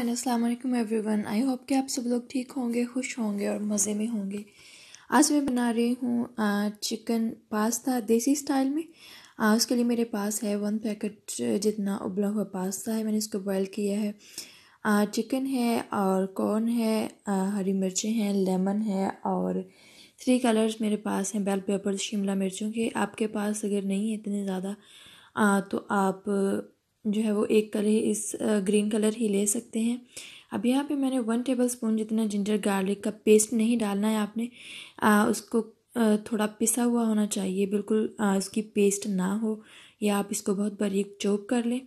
and अस्सलाम वालेकुम everyone I hope कि आप सब लोग ठीक होंगे खुश होंगे और मज़े में होंगे आज मैं बना रही हूँ चिकन पास्ता देसी स्टाइल में आ, उसके लिए मेरे पास है वन पैकेट जितना उबला हुआ पास्ता है मैंने इसको बॉयल किया है आ, चिकन है और कॉर्न है आ, हरी मिर्चें हैं लेमन है और थ्री कलर्स मेरे पास हैं बेल पेपर शिमला मिर्चों के आपके पास अगर नहीं है इतने ज़्यादा तो आप जो है वो एक कलर इस ग्रीन कलर ही ले सकते हैं अब यहाँ पे मैंने वन टेबल स्पून जितना जिंजर गार्लिक का पेस्ट नहीं डालना है आपने आ, उसको थोड़ा पिसा हुआ होना चाहिए बिल्कुल आ, इसकी पेस्ट ना हो या आप इसको बहुत बारीक चोक कर लें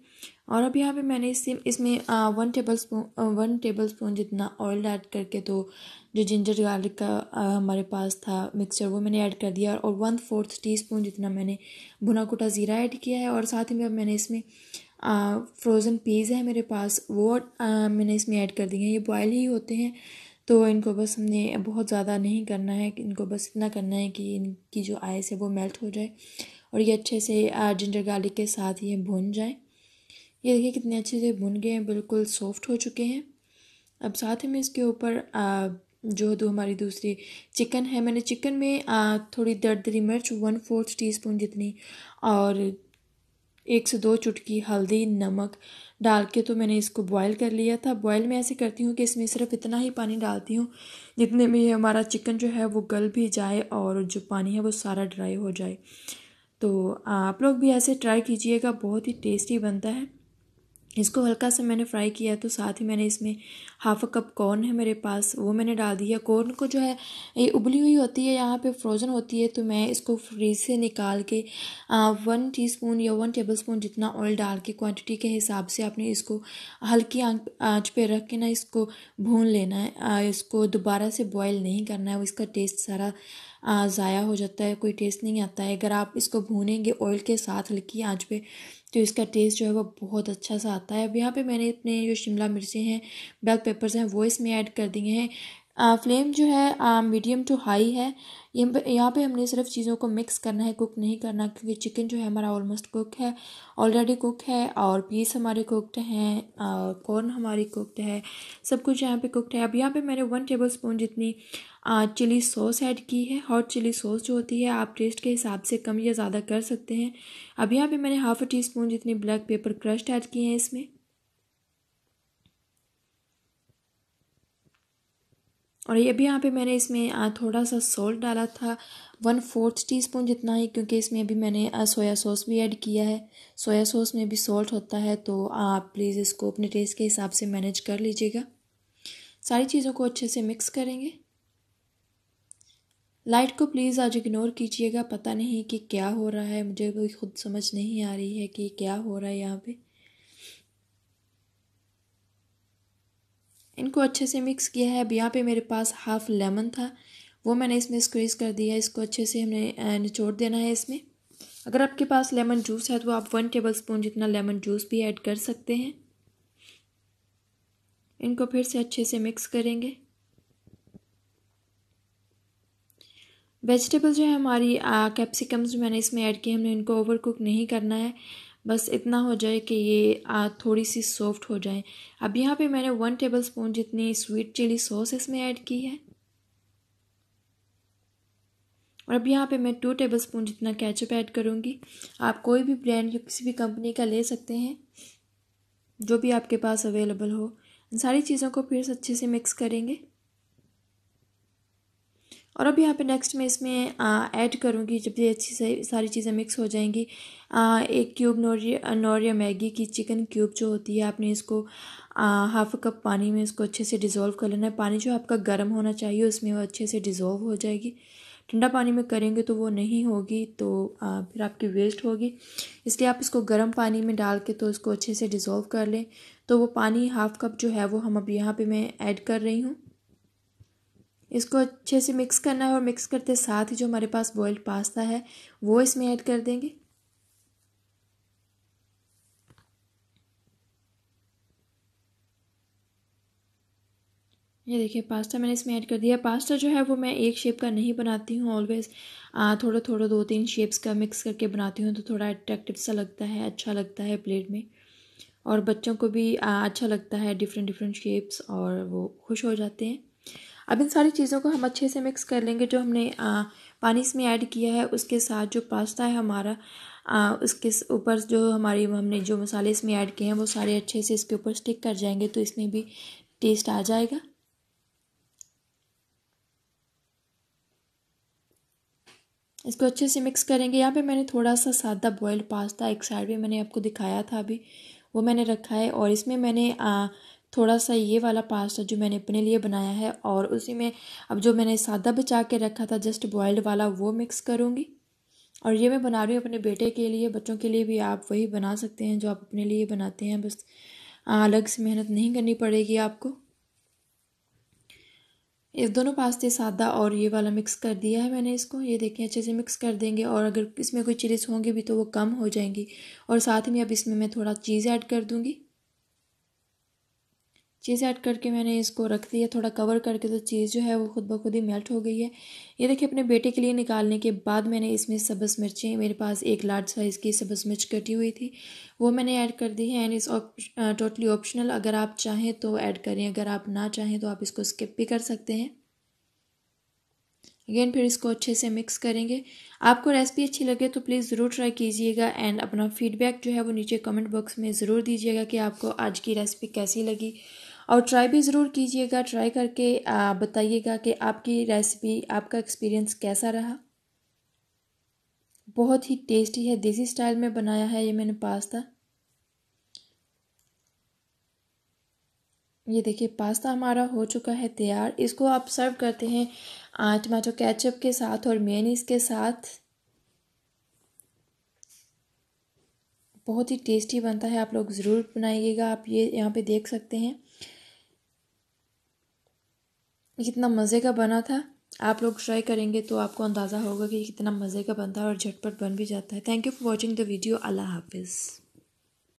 और अब यहाँ पे मैंने इससे इसमें one tablespoon one tablespoon जितना ऑयल ऐड करके तो जो जिंजर गार्लिक का आ, हमारे पास था मिक्सचर वो मैंने ऐड कर दिया और वन फोर्थ टी स्पून जितना मैंने भुना कुटा ज़ीरा ऐड किया है और साथ ही में अब मैंने इसमें फ्रोज़न पीज़ है मेरे पास वो आ, मैंने इसमें ऐड कर दिए हैं ये बॉयल ही होते हैं तो इनको बस हमने बहुत ज़्यादा नहीं करना है इनको बस इतना करना है कि इनकी जो आइस है वो मेल्ट हो जाए और ये अच्छे से जिंजर गार्लिक के साथ ये भुन जाए ये देखिए कितने अच्छे से भुन गए हैं बिल्कुल सॉफ्ट हो चुके हैं अब साथ ही में इसके ऊपर जो दो हमारी दूसरी चिकन है मैंने चिकन में आ, थोड़ी दर्दरी मिर्च वन फोर्थ टीस्पून जितनी और एक से दो चुटकी हल्दी नमक डाल के तो मैंने इसको बॉईल कर लिया था बॉईल में ऐसे करती हूँ कि इसमें सिर्फ इतना ही पानी डालती हूँ जितने में हमारा चिकन जो है वो गल भी जाए और जो पानी है वो सारा ड्राई हो जाए तो आप लोग भी ऐसे ट्राई कीजिएगा बहुत ही टेस्टी बनता है इसको हल्का सा मैंने फ्राई किया तो साथ ही मैंने इसमें हाफ़ अ कप कॉर्न है मेरे पास वो मैंने डाल दिया कॉर्न को जो है ये उबली हुई होती है यहाँ पे फ्रोज़न होती है तो मैं इसको फ्रीज से निकाल के आ, वन टीस्पून या वन टेबलस्पून जितना ऑयल डाल के क्वांटिटी के हिसाब से आपने इसको हल्की आँच पे रख के ना इसको भून लेना है आ, इसको दोबारा से बॉयल नहीं करना है इसका टेस्ट सारा ज़ाया हो जाता है कोई टेस्ट नहीं आता है अगर आप इसको भूनेंगे ऑयल के साथ हल्की आँच पे तो इसका टेस्ट जो है वो बहुत अच्छा सा आता है अब यहाँ पे मैंने अपने जो शिमला मिर्चें हैं बेल पेपर्स हैं वो इसमें ऐड कर दिए हैं फ्लेम जो है मीडियम टू हाई है यहाँ पे हमने सिर्फ चीज़ों को मिक्स करना है कुक नहीं करना क्योंकि चिकन जो है हमारा ऑलमोस्ट कुक है ऑलरेडी कुक है और पीस हमारे कुकड हैं कॉर्न हमारी कुकड है सब कुछ यहाँ पे कुकड है अब यहाँ पे मैंने वन टेबल स्पून जितनी चिली सॉस ऐड की है हॉट चिली सॉस जो होती है आप टेस्ट के हिसाब से कम या ज़्यादा कर सकते हैं अब यहाँ पर मैंने हाफ़ टी स्पून जितनी ब्लैक पेपर क्रश्ड ऐड किए हैं इसमें और ये भी यहाँ पे मैंने इसमें थोड़ा सा सॉल्ट डाला था वन फोर्थ टी स्पून जितना ही क्योंकि इसमें अभी मैंने सोया सॉस भी ऐड किया है सोया सॉस में भी सॉल्ट होता है तो आप प्लीज़ इसको अपने टेस्ट के हिसाब से मैनेज कर लीजिएगा सारी चीज़ों को अच्छे से मिक्स करेंगे लाइट को प्लीज़ आज इग्नोर कीजिएगा पता नहीं कि क्या हो रहा है मुझे भी खुद समझ नहीं आ रही है कि क्या हो रहा है यहाँ पर इनको अच्छे से मिक्स किया है अब यहाँ पे मेरे पास हाफ लेमन था वो मैंने इसमें स्क्वीज़ कर दिया है इसको अच्छे से हमने निचोड़ देना है इसमें अगर आपके पास लेमन जूस है तो आप वन टेबल स्पून जितना लेमन जूस भी ऐड कर सकते हैं इनको फिर से अच्छे से मिक्स करेंगे वेजिटेबल जो है हमारी कैप्सिकम्स जो मैंने इसमें ऐड किए हमने इनको ओवर कुक नहीं करना है बस इतना हो जाए कि ये थोड़ी सी सॉफ्ट हो जाए अब यहाँ पे मैंने वन टेबल स्पून जितनी स्वीट चिली सॉस इसमें ऐड की है और अब यहाँ पे मैं टू टेबल स्पून जितना कैचअप ऐड करूँगी आप कोई भी ब्रांड या किसी भी कंपनी का ले सकते हैं जो भी आपके पास अवेलेबल हो इन सारी चीज़ों को फिर से अच्छे से मिक्स करेंगे और अब यहाँ पे नेक्स्ट मैं इसमें ऐड करूँगी जब ये अच्छी से सारी चीज़ें मिक्स हो जाएंगी आ, एक क्यूब नोरिया नोरिया मैगी की चिकन क्यूब जो होती है आपने इसको हाफ कप पानी में इसको अच्छे से डिज़ोल्व कर लेना है पानी जो आपका गर्म होना चाहिए उसमें वो अच्छे से डिज़ोल्व हो जाएगी ठंडा पानी में करेंगे तो वो नहीं होगी तो आ, फिर आपकी वेस्ट होगी इसलिए आप इसको गर्म पानी में डाल के तो इसको अच्छे से डिज़ोल्व कर लें तो वो पानी हाफ कप जो है वो हम अब यहाँ पर मैं ऐड कर रही हूँ इसको अच्छे से मिक्स करना है और मिक्स करते साथ ही जो हमारे पास बॉयल्ड पास्ता है वो इसमें ऐड कर देंगे ये देखिए पास्ता मैंने इसमें ऐड कर दिया पास्ता जो है वो मैं एक शेप का नहीं बनाती हूँ ऑलवेज़ थोड़ा थोड़ा दो तीन शेप्स का मिक्स करके बनाती हूँ तो थोड़ा अट्रैक्टिव सा लगता है अच्छा लगता है प्लेट में और बच्चों को भी आ, अच्छा लगता है डिफरेंट डिफरेंट शेप्स और वो खुश हो जाते हैं अब इन सारी चीज़ों को हम अच्छे से मिक्स कर लेंगे जो हमने आ, पानी इसमें ऐड किया है उसके साथ जो पास्ता है हमारा आ, उसके ऊपर जो हमारी हमने जो मसाले इसमें ऐड किए हैं वो सारे अच्छे से इसके ऊपर स्टिक कर जाएंगे तो इसमें भी टेस्ट आ जाएगा इसको अच्छे से मिक्स करेंगे यहाँ पे मैंने थोड़ा सा सादा बॉयल्ड पास्ता एक साइड में मैंने आपको दिखाया था अभी वो मैंने रखा है और इसमें मैंने थोड़ा सा ये वाला पास्ता जो मैंने अपने लिए बनाया है और उसी में अब जो मैंने सादा बचा के रखा था जस्ट बॉयल्ड वाला वो मिक्स करूँगी और ये मैं बना रही हूँ अपने बेटे के लिए बच्चों के लिए भी आप वही बना सकते हैं जो आप अपने लिए बनाते हैं बस अलग से मेहनत नहीं करनी पड़ेगी आपको इस दोनों पास्ते सादा और ये वाला मिक्स कर दिया है मैंने इसको ये देखें अच्छे से मिक्स कर देंगे और अगर इसमें कोई चिलीज होंगी भी तो वो कम हो जाएंगी और साथ में अब इसमें मैं थोड़ा चीज़ ऐड कर दूँगी चीज़ ऐड करके मैंने इसको रख दिया थोड़ा कवर करके तो चीज़ जो है वो खुद ब खुद ही मेल्ट हो गई है ये देखिए अपने बेटे के लिए निकालने के बाद मैंने इसमें सब्ज़ मिर्चें मेरे पास एक लार्ज साइज़ की सब्ज़ मिर्च कटी हुई थी वो मैंने ऐड कर दी है एंड इस टोटली ऑप्शनल अगर आप चाहें तो ऐड करें अगर आप ना चाहें तो आप इसको स्किप भी कर सकते हैं अगेन फिर इसको अच्छे से मिक्स करेंगे आपको रेसिपी अच्छी लगे तो प्लीज़ ज़रूर ट्राई कीजिएगा एंड अपना फीडबैक जो है वो नीचे कमेंट बॉक्स में ज़रूर दीजिएगा कि आपको आज की रेसिपी कैसी लगी और ट्राई भी ज़रूर कीजिएगा ट्राई करके बताइएगा कि आपकी रेसिपी आपका एक्सपीरियंस कैसा रहा बहुत ही टेस्टी है देसी स्टाइल में बनाया है ये मैंने पास्ता ये देखिए पास्ता हमारा हो चुका है तैयार इसको आप सर्व करते हैं टमाटो केचप के साथ और मेयनीस के साथ बहुत ही टेस्टी बनता है आप लोग ज़रूर बनाइएगा आप ये यहाँ पे देख सकते हैं कितना मज़े का बना था आप लोग ट्राई करेंगे तो आपको अंदाज़ा होगा कि कितना मज़े का बनता है और झटपट बन भी जाता है thank you for watching the video अल्लाह हाफिज़